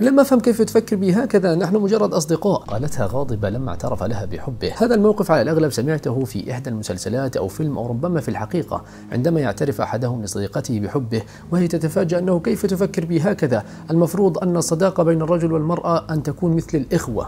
لم أفهم كيف تفكر بي هكذا نحن مجرد أصدقاء قالتها غاضبة لما اعترف لها بحبه هذا الموقف على الأغلب سمعته في إحدى المسلسلات أو فيلم أو ربما في الحقيقة عندما يعترف أحدهم لصديقته بحبه وهي تتفاجأ أنه كيف تفكر بي هكذا المفروض أن الصداقة بين الرجل والمرأة أن تكون مثل الإخوة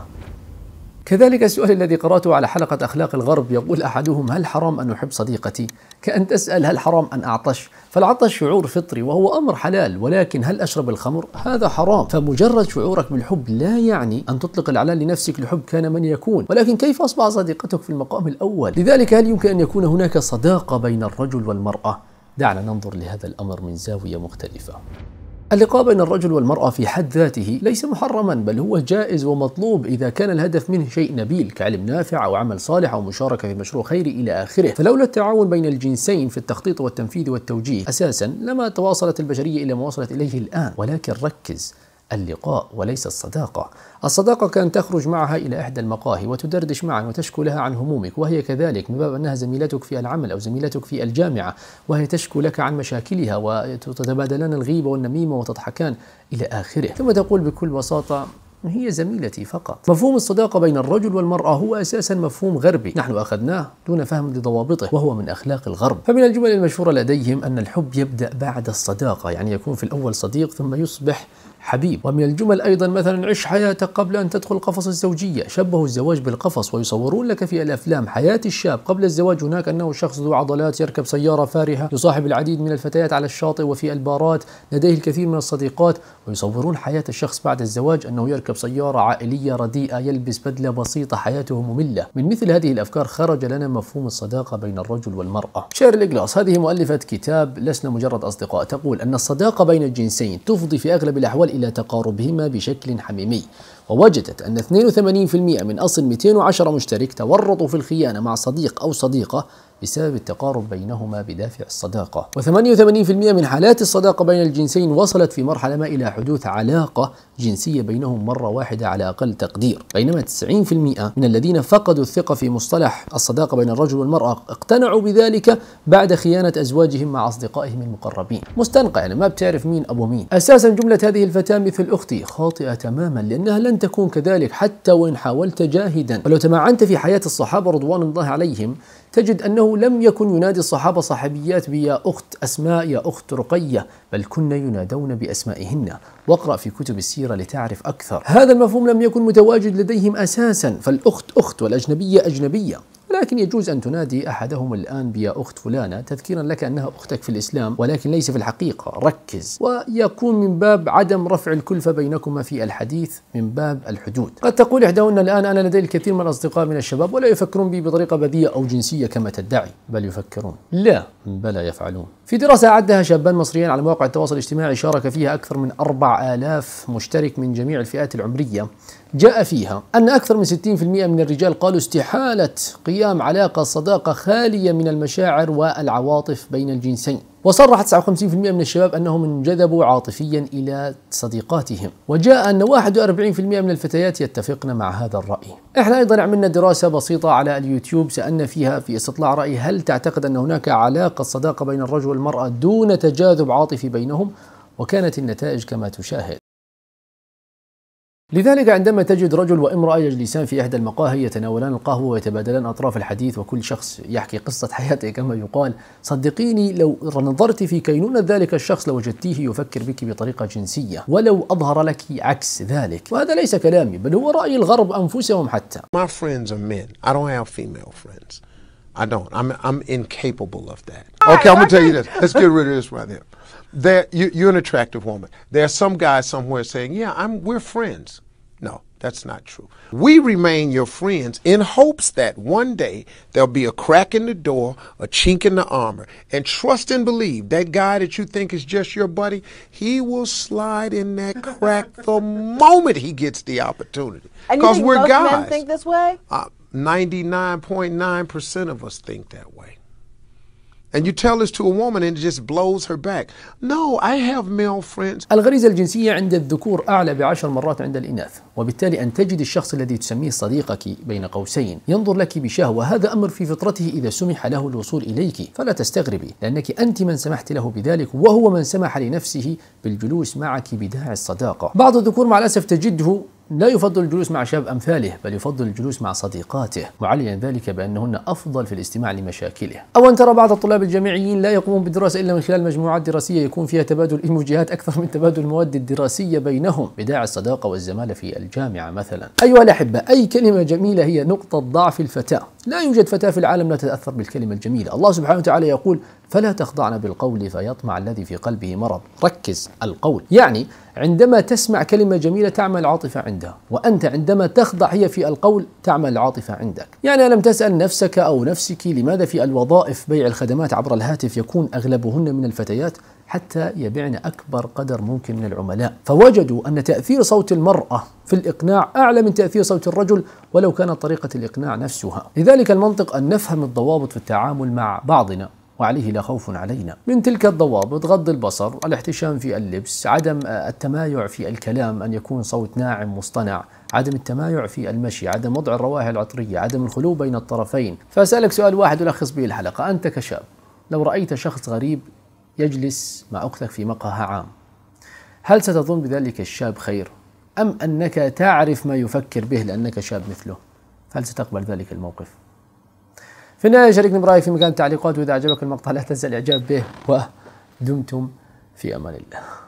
كذلك السؤال الذي قراته على حلقة أخلاق الغرب يقول أحدهم هل حرام أن أحب صديقتي؟ كأن تسأل هل حرام أن أعطش؟ فالعطش شعور فطري وهو أمر حلال ولكن هل أشرب الخمر؟ هذا حرام فمجرد شعورك بالحب لا يعني أن تطلق الإعلان لنفسك لحب كان من يكون ولكن كيف أصبح صديقتك في المقام الأول؟ لذلك هل يمكن أن يكون هناك صداقة بين الرجل والمرأة؟ دعنا ننظر لهذا الأمر من زاوية مختلفة اللقاء بين الرجل والمرأة في حد ذاته ليس محرما بل هو جائز ومطلوب إذا كان الهدف منه شيء نبيل كعلم نافع أو عمل صالح أو مشاركة في مشروع خيري إلى آخره فلولا التعاون بين الجنسين في التخطيط والتنفيذ والتوجيه أساسا لما تواصلت البشرية إلى ما وصلت إليه الآن ولكن ركز اللقاء وليس الصداقة الصداقة كان تخرج معها إلى إحدى المقاهي وتدردش معا وتشكو لها عن همومك وهي كذلك من باب أنها زميلتك في العمل أو زميلتك في الجامعة وهي تشكو لك عن مشاكلها وتتبادلان الغيبة والنميمة وتضحكان إلى آخره ثم تقول بكل بساطة هي زميلتي فقط مفهوم الصداقة بين الرجل والمرأة هو أساسا مفهوم غربي نحن أخذناه دون فهم لضوابطه وهو من أخلاق الغرب فمن الجمل المشهورة لديهم أن الحب يبدأ بعد الصداقة يعني يكون في الأول صديق ثم يصبح حبيب ومن الجمل أيضا مثلا عش حياتك قبل أن تدخل قفص الزوجية شبهوا الزواج بالقفص ويصورون لك في الأفلام حياة الشاب قبل الزواج هناك أنه شخص ذو عضلات يركب سيارة فارهة يصاحب العديد من الفتيات على الشاطئ وفي البارات لديه الكثير من الصديقات ويصورون حياة الشخص بعد الزواج أنه يركب سيارة عائلية رديئة يلبس بدلة بسيطة حياته مملة من مثل هذه الأفكار خرج لنا مفهوم الصداقة بين الرجل والمرأة شير الإجلاس هذه مؤلفة كتاب لسنا مجرد أصدقاء تقول أن الصداقة بين الجنسين تفضي في أغلب الأحوال إلى تقاربهما بشكل حميمي ووجدت أن 82% من أصل 210 مشترك تورطوا في الخيانة مع صديق أو صديقة بسبب التقارب بينهما بدافع الصداقة و88% من حالات الصداقة بين الجنسين وصلت في مرحلة ما إلى حدوث علاقة جنسية بينهم مرة واحدة على أقل تقدير بينما 90% من الذين فقدوا الثقة في مصطلح الصداقة بين الرجل والمرأة اقتنعوا بذلك بعد خيانة أزواجهم مع أصدقائهم المقربين مستنقع يعني ما بتعرف مين أبو مين أساسا جملة هذه الفتاة مثل أختي خاطئة تماما لأنها لن تكون كذلك حتى وإن حاولت جاهدا ولو تمعنت في حياة الصحابة رضوان الله عليهم تجد أنه لم يكن ينادي الصحابة صحابيات بيا أخت أسماء يا أخت رقية بل كن ينادون بأسمائهن واقرأ في كتب السيرة لتعرف أكثر هذا المفهوم لم يكن متواجد لديهم أساسا فالأخت أخت والأجنبية أجنبية ولكن يجوز أن تنادي أحدهم الآن بيا أخت فلانة تذكيرا لك أنها أختك في الإسلام ولكن ليس في الحقيقة ركز ويكون من باب عدم رفع الكلفة بينكما في الحديث من باب الحدود قد تقول إحداهن الآن أنا لدي الكثير من الأصدقاء من الشباب ولا يفكرون بي بطريقة بدية أو جنسية كما تدعي بل يفكرون لا بلى يفعلون في دراسة أعدها شابان مصريان على مواقع التواصل الاجتماعي شارك فيها أكثر من 4000 مشترك من جميع الفئات العمرية جاء فيها أن أكثر من 60% من الرجال قالوا استحالة قيام علاقة صداقة خالية من المشاعر والعواطف بين الجنسين وصرح 59% من الشباب أنهم انجذبوا عاطفيا إلى صديقاتهم وجاء أن 41% من الفتيات يتفقن مع هذا الرأي احنا أيضا عملنا دراسة بسيطة على اليوتيوب سألنا فيها في استطلاع رأي هل تعتقد أن هناك علاقة صداقة بين الرجل والمرأة دون تجاذب عاطفي بينهم وكانت النتائج كما تشاهد لذلك عندما تجد رجل وامرأة يجلسان في إحدى المقاهي يتناولان القهوة ويتبادلان أطراف الحديث وكل شخص يحكي قصة حياته كما يقال صدقيني لو نظرت في كينونة ذلك الشخص لوجدتيه يفكر بك بطريقة جنسية ولو أظهر لك عكس ذلك وهذا ليس كلامي بل هو رأي الغرب أنفسهم حتى My friends are men. I don't have female friends. I don't. I'm, I'm incapable of that. Okay, I'm gonna tell you this. Let's get rid of this right here. There, you, you're an attractive woman. There are some guys somewhere saying, yeah, I'm, we're friends. No, that's not true. We remain your friends in hopes that one day there'll be a crack in the door, a chink in the armor, and trust and believe that guy that you think is just your buddy, he will slide in that crack the moment he gets the opportunity. Because we're most guys. Men think this way. Uh, ninety-nine point nine percent of us think that way. And you tell this to a woman and it just blows her back. No, I have male friends. الغريزة الجنسية عند الذكور أعلى بعشر مرات عند الإناث، وبالتالي أن تجد الشخص الذي تسميه صديقك بين قوسين ينظر لك بشهوة، هذا أمر في فطرته إذا سمح له الوصول إليك، فلا تستغربي، لأنك أنت من سمحت له بذلك وهو من سمح لنفسه بالجلوس معك بداعي الصداقة. بعض الذكور مع الأسف تجده لا يفضل الجلوس مع شاب أمثاله بل يفضل الجلوس مع صديقاته معليا ذلك بأنهن أفضل في الاستماع لمشاكله أو أن ترى بعض الطلاب الجامعيين لا يقومون بالدراسة إلا من خلال مجموعات دراسية يكون فيها تبادل إيموجيهات أكثر من تبادل المواد الدراسية بينهم بداعي الصداقة والزمالة في الجامعة مثلا أيها الأحبة أي كلمة جميلة هي نقطة ضعف الفتاة لا يوجد فتاة في العالم لا تتأثر بالكلمة الجميلة الله سبحانه وتعالى يقول فلا تخضعن بالقول فيطمع الذي في قلبه مرض ركز القول يعني عندما تسمع كلمة جميلة تعمل عاطفة عندها وأنت عندما تخضع هي في القول تعمل عاطفة عندك يعني لم تسأل نفسك أو نفسك لماذا في الوظائف بيع الخدمات عبر الهاتف يكون أغلبهن من الفتيات حتى يبعن أكبر قدر ممكن من العملاء فوجدوا أن تأثير صوت المرأة في الإقناع أعلى من تأثير صوت الرجل ولو كانت طريقة الإقناع نفسها لذلك المنطق أن نفهم الضوابط في التعامل مع بعضنا وعليه لا خوف علينا من تلك الضوابط غض البصر الاحتشام في اللبس عدم آه، التمايع في الكلام أن يكون صوت ناعم مصطنع عدم التمايع في المشي عدم وضع الروائح العطرية عدم الخلو بين الطرفين فأسألك سؤال واحد ألخص به الحلقة أنت كشاب لو رأيت شخص غريب يجلس مع أختك في مقهى عام هل ستظن بذلك الشاب خير أم أنك تعرف ما يفكر به لأنك شاب مثله فهل ستقبل ذلك الموقف في النهاية شاركني برأيك في مكان التعليقات وإذا أعجبك المقطع لا تنسى الإعجاب به ودمتم في أمان الله